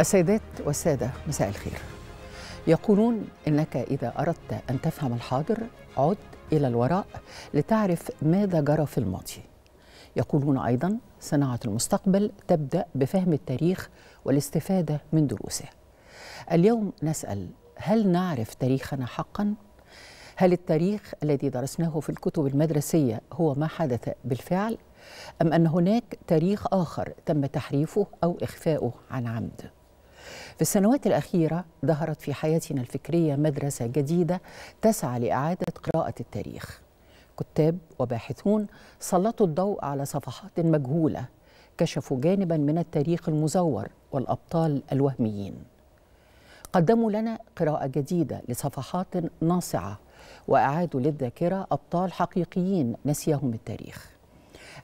السيدات والسادة مساء الخير يقولون إنك إذا أردت أن تفهم الحاضر عد إلى الوراء لتعرف ماذا جرى في الماضي يقولون أيضا صناعة المستقبل تبدأ بفهم التاريخ والاستفادة من دروسه اليوم نسأل هل نعرف تاريخنا حقا؟ هل التاريخ الذي درسناه في الكتب المدرسية هو ما حدث بالفعل؟ أم أن هناك تاريخ آخر تم تحريفه أو إخفاؤه عن عمد؟ في السنوات الأخيرة ظهرت في حياتنا الفكرية مدرسة جديدة تسعى لإعادة قراءة التاريخ كتاب وباحثون سلطوا الضوء على صفحات مجهولة كشفوا جانبا من التاريخ المزور والأبطال الوهميين قدموا لنا قراءة جديدة لصفحات ناصعة وأعادوا للذاكرة أبطال حقيقيين نسيهم التاريخ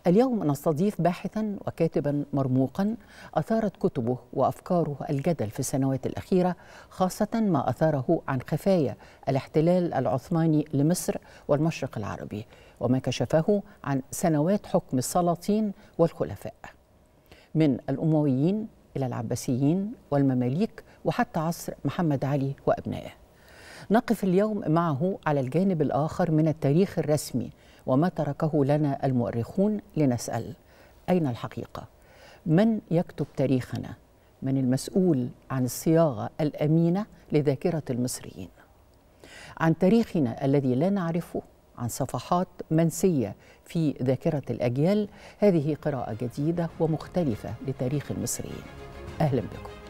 اليوم نستضيف باحثا وكاتبا مرموقا أثارت كتبه وأفكاره الجدل في السنوات الأخيرة خاصة ما أثاره عن خفايا الاحتلال العثماني لمصر والمشرق العربي وما كشفه عن سنوات حكم السلاطين والخلفاء من الأمويين إلى العباسيين والمماليك وحتى عصر محمد علي وأبنائه نقف اليوم معه على الجانب الآخر من التاريخ الرسمي وما تركه لنا المؤرخون لنسأل أين الحقيقة؟ من يكتب تاريخنا؟ من المسؤول عن الصياغة الأمينة لذاكرة المصريين؟ عن تاريخنا الذي لا نعرفه عن صفحات منسية في ذاكرة الأجيال هذه قراءة جديدة ومختلفة لتاريخ المصريين أهلا بكم